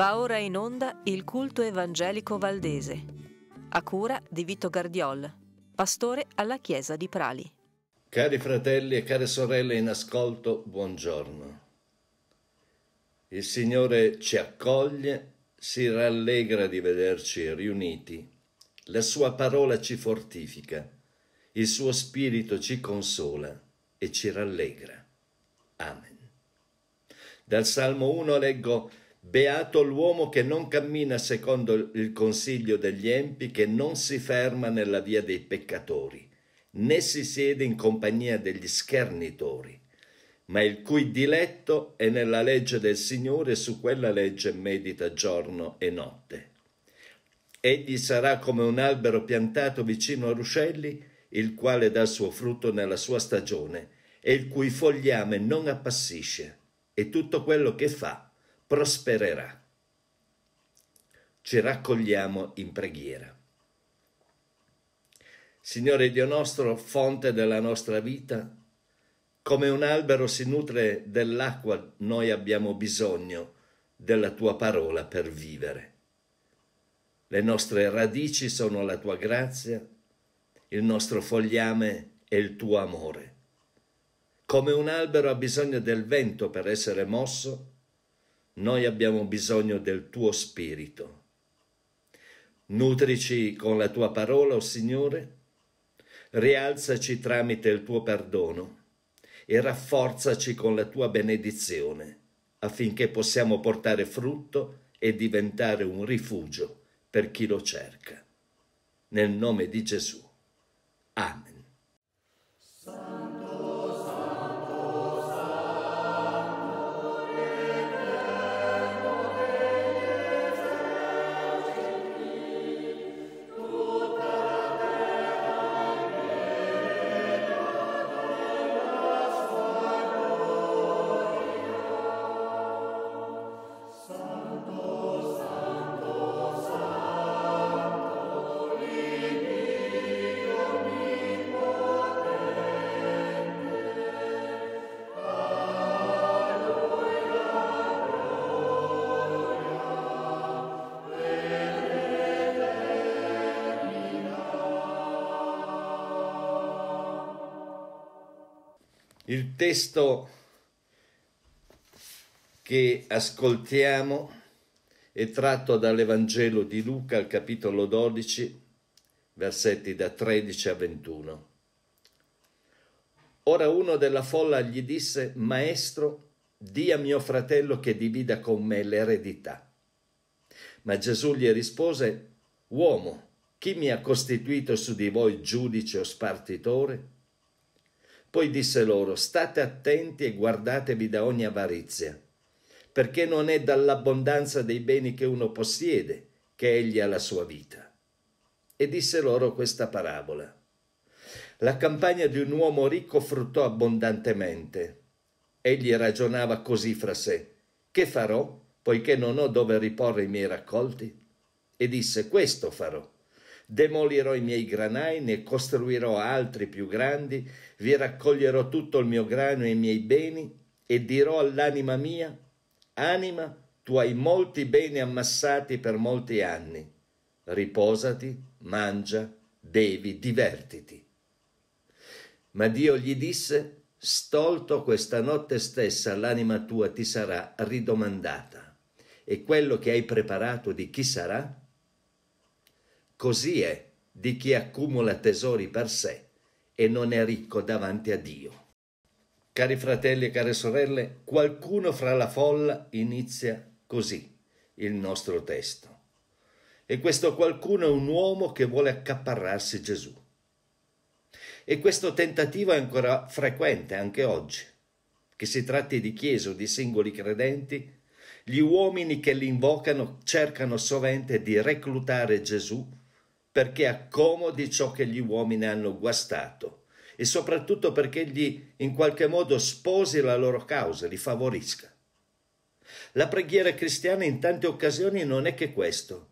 Va ora in onda il culto evangelico valdese, a cura di Vito Gardiol, pastore alla chiesa di Prali. Cari fratelli e care sorelle in ascolto, buongiorno. Il Signore ci accoglie, si rallegra di vederci riuniti, la sua parola ci fortifica, il suo spirito ci consola e ci rallegra. Amen. Dal Salmo 1 leggo Beato l'uomo che non cammina secondo il consiglio degli empi, che non si ferma nella via dei peccatori, né si siede in compagnia degli schernitori, ma il cui diletto è nella legge del Signore e su quella legge medita giorno e notte. Egli sarà come un albero piantato vicino a ruscelli, il quale dà il suo frutto nella sua stagione, e il cui fogliame non appassisce, e tutto quello che fa prospererà. Ci raccogliamo in preghiera. Signore Dio nostro, fonte della nostra vita, come un albero si nutre dell'acqua, noi abbiamo bisogno della tua parola per vivere. Le nostre radici sono la tua grazia, il nostro fogliame è il tuo amore. Come un albero ha bisogno del vento per essere mosso, noi abbiamo bisogno del tuo spirito. Nutrici con la tua parola, o oh Signore, rialzaci tramite il tuo perdono e rafforzaci con la tua benedizione, affinché possiamo portare frutto e diventare un rifugio per chi lo cerca. Nel nome di Gesù. Il testo che ascoltiamo è tratto dall'Evangelo di Luca al capitolo 12, versetti da 13 a 21. Ora uno della folla gli disse, Maestro, dia mio fratello che divida con me l'eredità. Ma Gesù gli rispose, Uomo, chi mi ha costituito su di voi giudice o spartitore? Poi disse loro, state attenti e guardatevi da ogni avarizia, perché non è dall'abbondanza dei beni che uno possiede che egli ha la sua vita. E disse loro questa parabola. La campagna di un uomo ricco fruttò abbondantemente. Egli ragionava così fra sé, che farò, poiché non ho dove riporre i miei raccolti? E disse, questo farò Demolirò i miei granai, ne costruirò altri più grandi, vi raccoglierò tutto il mio grano e i miei beni, e dirò all'anima mia, anima, tu hai molti beni ammassati per molti anni, riposati, mangia, bevi, divertiti. Ma Dio gli disse, stolto questa notte stessa l'anima tua ti sarà ridomandata, e quello che hai preparato di chi sarà? Così è di chi accumula tesori per sé e non è ricco davanti a Dio. Cari fratelli e care sorelle, qualcuno fra la folla inizia così il nostro testo. E questo qualcuno è un uomo che vuole accaparrarsi Gesù. E questo tentativo è ancora frequente anche oggi. Che si tratti di chiese o di singoli credenti, gli uomini che li invocano cercano sovente di reclutare Gesù perché accomodi ciò che gli uomini hanno guastato e soprattutto perché gli in qualche modo sposi la loro causa, li favorisca. La preghiera cristiana in tante occasioni non è che questo.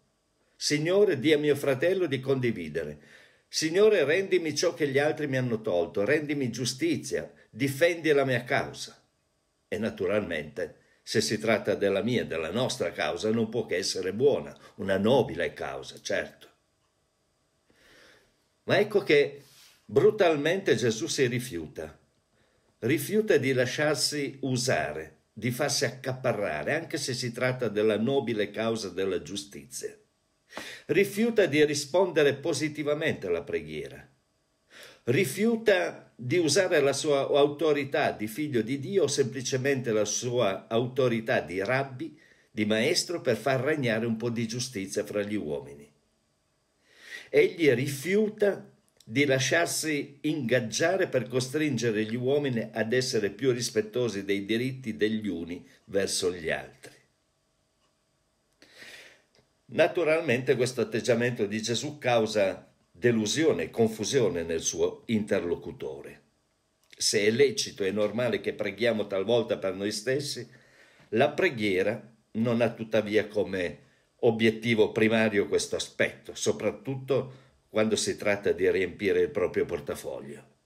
Signore, di a mio fratello di condividere. Signore, rendimi ciò che gli altri mi hanno tolto, rendimi giustizia, difendi la mia causa. E naturalmente, se si tratta della mia, della nostra causa, non può che essere buona, una nobile causa, certo. Ma ecco che brutalmente Gesù si rifiuta, rifiuta di lasciarsi usare, di farsi accaparrare, anche se si tratta della nobile causa della giustizia. Rifiuta di rispondere positivamente alla preghiera. Rifiuta di usare la sua autorità di figlio di Dio o semplicemente la sua autorità di rabbi, di maestro per far regnare un po' di giustizia fra gli uomini. Egli rifiuta di lasciarsi ingaggiare per costringere gli uomini ad essere più rispettosi dei diritti degli uni verso gli altri. Naturalmente questo atteggiamento di Gesù causa delusione e confusione nel suo interlocutore. Se è lecito e normale che preghiamo talvolta per noi stessi, la preghiera non ha tuttavia come obiettivo primario questo aspetto, soprattutto quando si tratta di riempire il proprio portafoglio.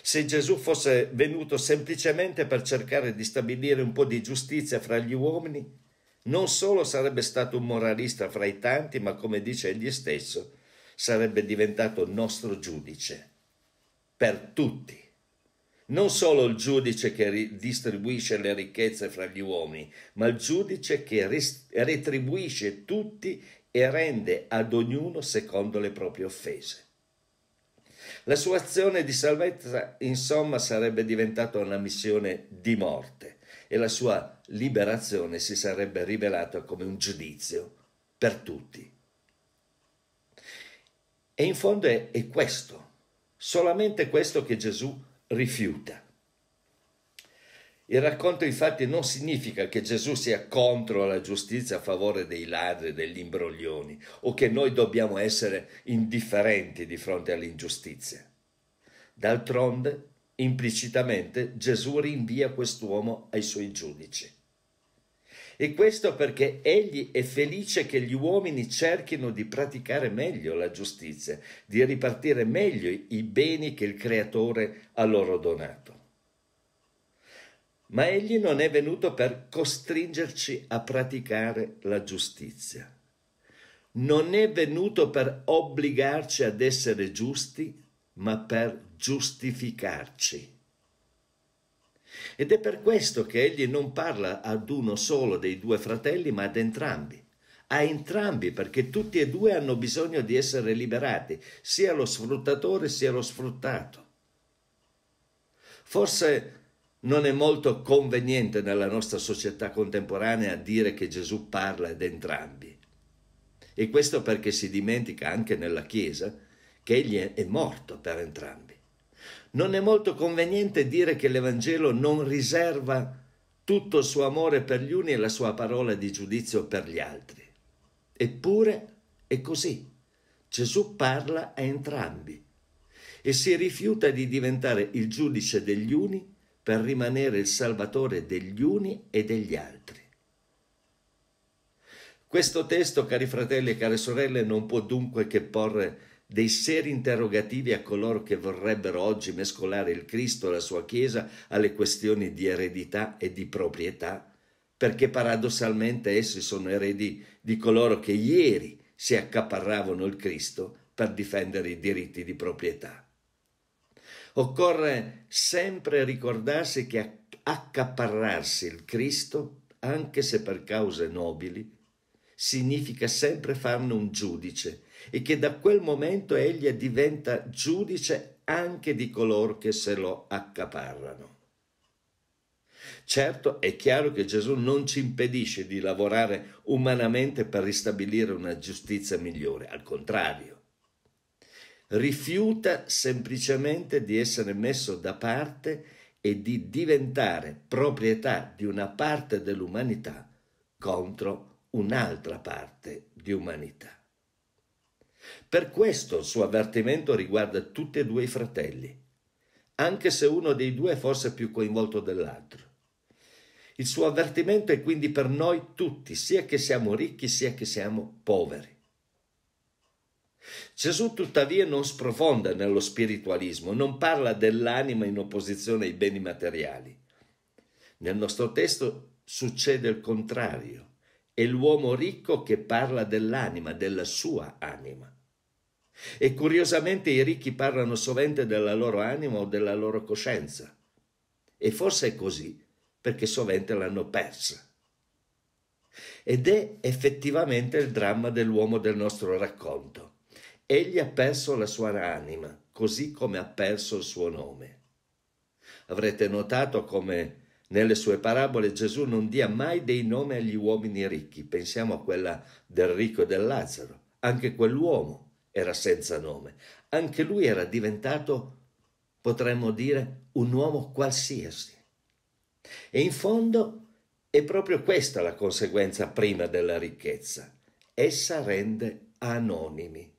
Se Gesù fosse venuto semplicemente per cercare di stabilire un po' di giustizia fra gli uomini, non solo sarebbe stato un moralista fra i tanti, ma come dice egli stesso, sarebbe diventato nostro giudice per tutti non solo il giudice che distribuisce le ricchezze fra gli uomini, ma il giudice che retribuisce tutti e rende ad ognuno secondo le proprie offese. La sua azione di salvezza, insomma, sarebbe diventata una missione di morte e la sua liberazione si sarebbe rivelata come un giudizio per tutti. E in fondo è, è questo, solamente questo che Gesù ha rifiuta. Il racconto infatti non significa che Gesù sia contro la giustizia a favore dei ladri, e degli imbroglioni o che noi dobbiamo essere indifferenti di fronte all'ingiustizia. D'altronde, implicitamente, Gesù rinvia quest'uomo ai suoi giudici. E questo perché egli è felice che gli uomini cerchino di praticare meglio la giustizia, di ripartire meglio i beni che il Creatore ha loro donato. Ma egli non è venuto per costringerci a praticare la giustizia. Non è venuto per obbligarci ad essere giusti, ma per giustificarci. Ed è per questo che egli non parla ad uno solo dei due fratelli, ma ad entrambi. A entrambi, perché tutti e due hanno bisogno di essere liberati, sia lo sfruttatore sia lo sfruttato. Forse non è molto conveniente nella nostra società contemporanea dire che Gesù parla ad entrambi. E questo perché si dimentica anche nella Chiesa che egli è morto per entrambi. Non è molto conveniente dire che l'Evangelo non riserva tutto il suo amore per gli uni e la sua parola di giudizio per gli altri. Eppure è così. Gesù parla a entrambi e si rifiuta di diventare il giudice degli uni per rimanere il salvatore degli uni e degli altri. Questo testo, cari fratelli e care sorelle, non può dunque che porre dei seri interrogativi a coloro che vorrebbero oggi mescolare il Cristo e la sua Chiesa alle questioni di eredità e di proprietà, perché paradossalmente essi sono eredi di coloro che ieri si accaparravano il Cristo per difendere i diritti di proprietà. Occorre sempre ricordarsi che accaparrarsi il Cristo, anche se per cause nobili, significa sempre farne un giudice e che da quel momento egli diventa giudice anche di coloro che se lo accaparrano. Certo, è chiaro che Gesù non ci impedisce di lavorare umanamente per ristabilire una giustizia migliore, al contrario. Rifiuta semplicemente di essere messo da parte e di diventare proprietà di una parte dell'umanità contro un'altra parte di umanità. Per questo il suo avvertimento riguarda tutti e due i fratelli, anche se uno dei due è forse più coinvolto dell'altro. Il suo avvertimento è quindi per noi tutti, sia che siamo ricchi sia che siamo poveri. Gesù tuttavia non sprofonda nello spiritualismo, non parla dell'anima in opposizione ai beni materiali. Nel nostro testo succede il contrario, è l'uomo ricco che parla dell'anima, della sua anima. E curiosamente i ricchi parlano sovente della loro anima o della loro coscienza. E forse è così perché sovente l'hanno persa. Ed è effettivamente il dramma dell'uomo del nostro racconto. Egli ha perso la sua anima, così come ha perso il suo nome. Avrete notato come nelle sue parabole Gesù non dia mai dei nomi agli uomini ricchi. Pensiamo a quella del ricco e del Lazzaro. Anche quell'uomo era senza nome. Anche lui era diventato, potremmo dire, un uomo qualsiasi. E in fondo è proprio questa la conseguenza prima della ricchezza. Essa rende anonimi.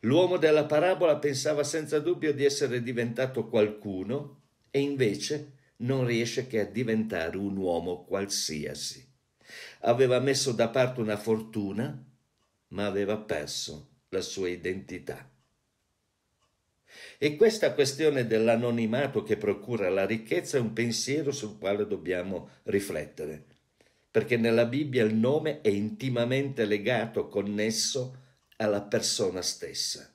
L'uomo della parabola pensava senza dubbio di essere diventato qualcuno e invece non riesce che a diventare un uomo qualsiasi. Aveva messo da parte una fortuna, ma aveva perso la sua identità. E questa questione dell'anonimato che procura la ricchezza è un pensiero sul quale dobbiamo riflettere, perché nella Bibbia il nome è intimamente legato, connesso alla persona stessa.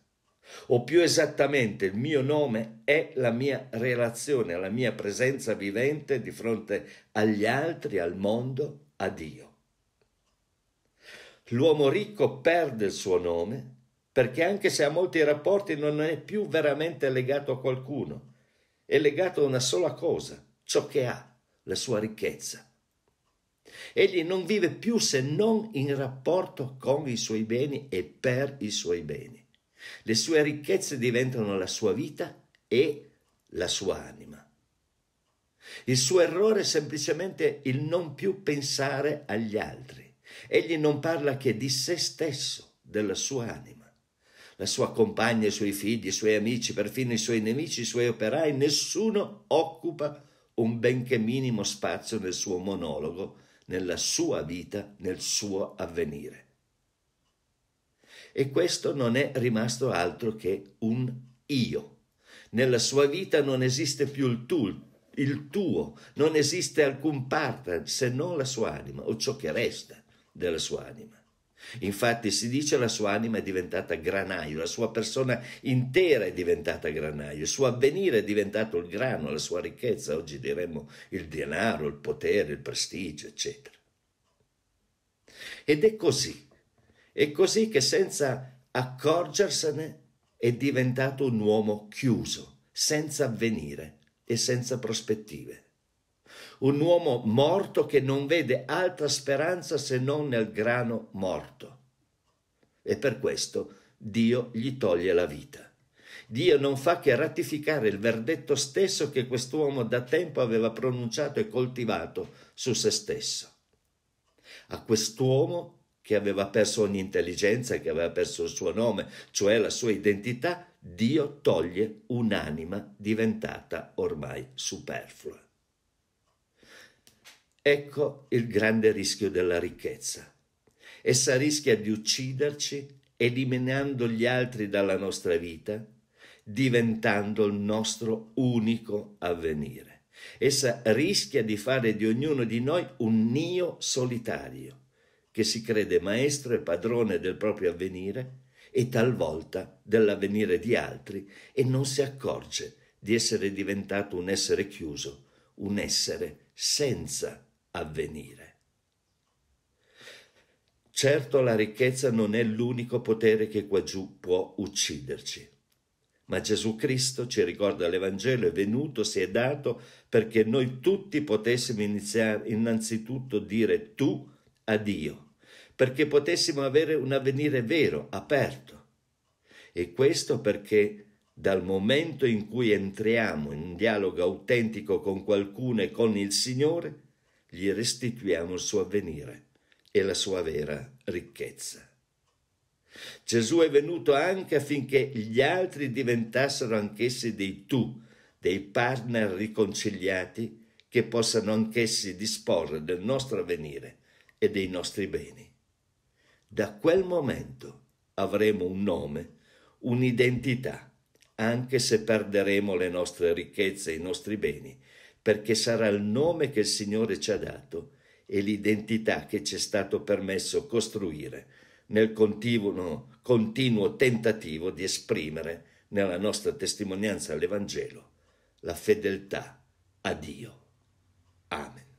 O più esattamente, il mio nome è la mia relazione, la mia presenza vivente di fronte agli altri, al mondo, a Dio. L'uomo ricco perde il suo nome perché anche se ha molti rapporti non è più veramente legato a qualcuno, è legato a una sola cosa, ciò che ha, la sua ricchezza. Egli non vive più se non in rapporto con i suoi beni e per i suoi beni. Le sue ricchezze diventano la sua vita e la sua anima. Il suo errore è semplicemente il non più pensare agli altri. Egli non parla che di se stesso, della sua anima la sua compagna, i suoi figli, i suoi amici, perfino i suoi nemici, i suoi operai, nessuno occupa un benché minimo spazio nel suo monologo, nella sua vita, nel suo avvenire. E questo non è rimasto altro che un io. Nella sua vita non esiste più il tu, il tuo, non esiste alcun partner se non la sua anima o ciò che resta della sua anima. Infatti si dice la sua anima è diventata granaio, la sua persona intera è diventata granaio, il suo avvenire è diventato il grano, la sua ricchezza, oggi diremmo il denaro, il potere, il prestigio, eccetera. Ed è così, è così che senza accorgersene è diventato un uomo chiuso, senza avvenire e senza prospettive un uomo morto che non vede altra speranza se non nel grano morto. E per questo Dio gli toglie la vita. Dio non fa che ratificare il verdetto stesso che quest'uomo da tempo aveva pronunciato e coltivato su se stesso. A quest'uomo che aveva perso ogni intelligenza che aveva perso il suo nome, cioè la sua identità, Dio toglie un'anima diventata ormai superflua. Ecco il grande rischio della ricchezza. Essa rischia di ucciderci eliminando gli altri dalla nostra vita, diventando il nostro unico avvenire. Essa rischia di fare di ognuno di noi un nio solitario, che si crede maestro e padrone del proprio avvenire e talvolta dell'avvenire di altri e non si accorge di essere diventato un essere chiuso, un essere senza avvenire. Certo la ricchezza non è l'unico potere che qua giù può ucciderci. Ma Gesù Cristo, ci ricorda l'Evangelo, è venuto, si è dato perché noi tutti potessimo iniziare innanzitutto dire tu a Dio, perché potessimo avere un avvenire vero, aperto. E questo perché dal momento in cui entriamo in un dialogo autentico con qualcuno e con il Signore, gli restituiamo il suo avvenire e la sua vera ricchezza. Gesù è venuto anche affinché gli altri diventassero anch'essi dei tu, dei partner riconciliati che possano anch'essi disporre del nostro avvenire e dei nostri beni. Da quel momento avremo un nome, un'identità, anche se perderemo le nostre ricchezze e i nostri beni, perché sarà il nome che il Signore ci ha dato e l'identità che ci è stato permesso costruire nel continuo, continuo tentativo di esprimere nella nostra testimonianza all'Evangelo la fedeltà a Dio. Amen.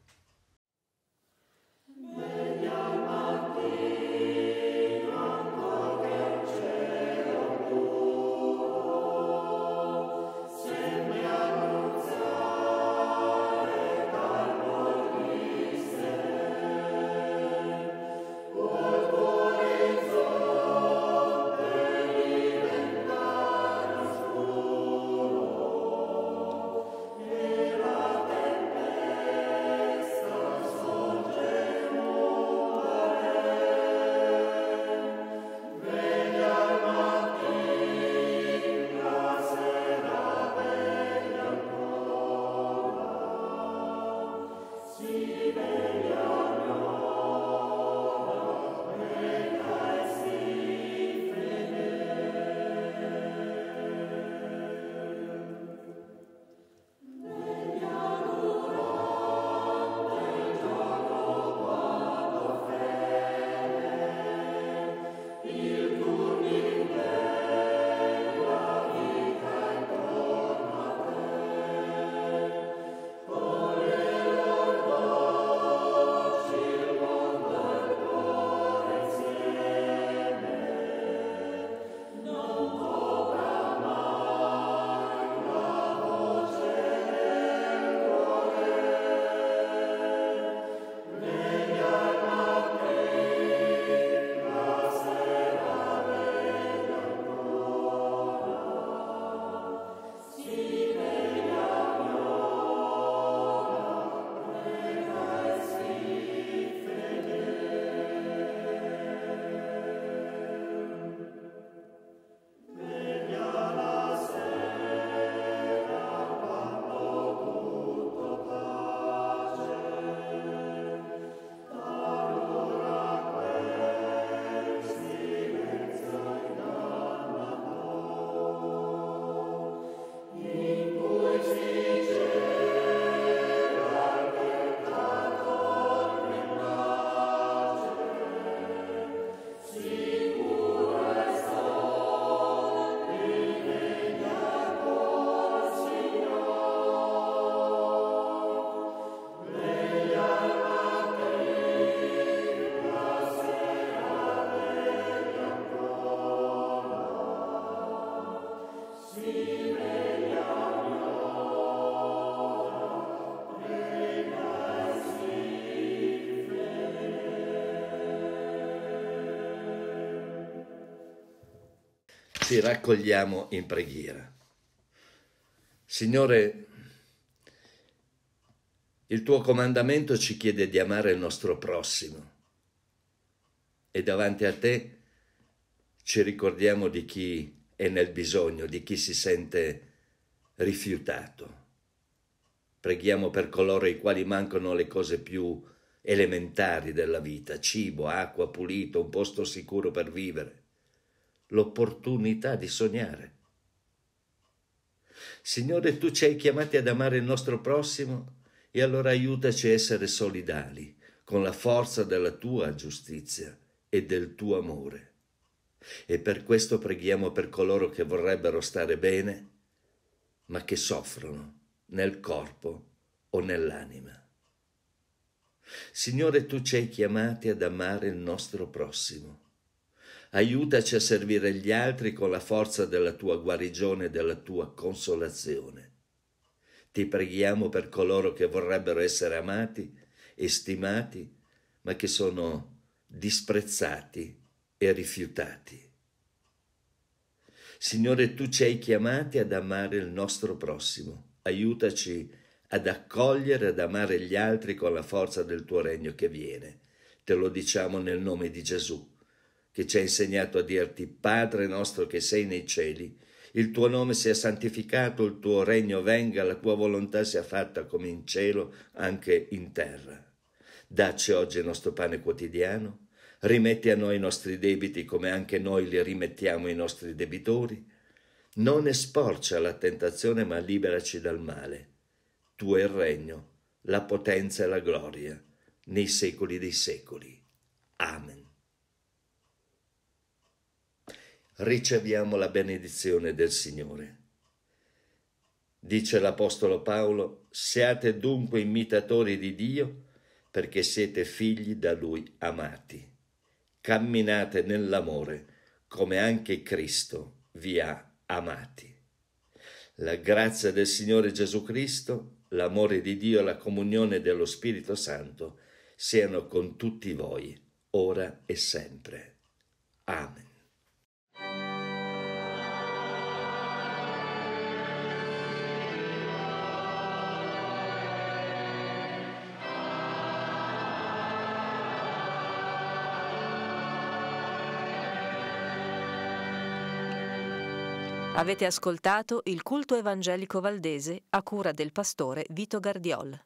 ci raccogliamo in preghiera. Signore, il tuo comandamento ci chiede di amare il nostro prossimo e davanti a te ci ricordiamo di chi è nel bisogno, di chi si sente rifiutato. Preghiamo per coloro i quali mancano le cose più elementari della vita, cibo, acqua pulita, un posto sicuro per vivere l'opportunità di sognare. Signore, tu ci hai chiamati ad amare il nostro prossimo e allora aiutaci a essere solidali con la forza della tua giustizia e del tuo amore. E per questo preghiamo per coloro che vorrebbero stare bene, ma che soffrono nel corpo o nell'anima. Signore, tu ci hai chiamati ad amare il nostro prossimo aiutaci a servire gli altri con la forza della tua guarigione e della tua consolazione. Ti preghiamo per coloro che vorrebbero essere amati e stimati, ma che sono disprezzati e rifiutati. Signore, tu ci hai chiamati ad amare il nostro prossimo. Aiutaci ad accogliere, ad amare gli altri con la forza del tuo regno che viene. Te lo diciamo nel nome di Gesù che ci ha insegnato a dirti Padre nostro che sei nei cieli, il tuo nome sia santificato, il tuo regno venga, la tua volontà sia fatta come in cielo, anche in terra. Dacci oggi il nostro pane quotidiano, rimetti a noi i nostri debiti come anche noi li rimettiamo ai nostri debitori, non esporci alla tentazione ma liberaci dal male. Tu è il regno, la potenza e la gloria, nei secoli dei secoli. Amen. riceviamo la benedizione del Signore. Dice l'Apostolo Paolo, siate dunque imitatori di Dio perché siete figli da Lui amati. Camminate nell'amore come anche Cristo vi ha amati. La grazia del Signore Gesù Cristo, l'amore di Dio e la comunione dello Spirito Santo siano con tutti voi, ora e sempre. Amen. Avete ascoltato il culto evangelico valdese a cura del pastore Vito Gardiol.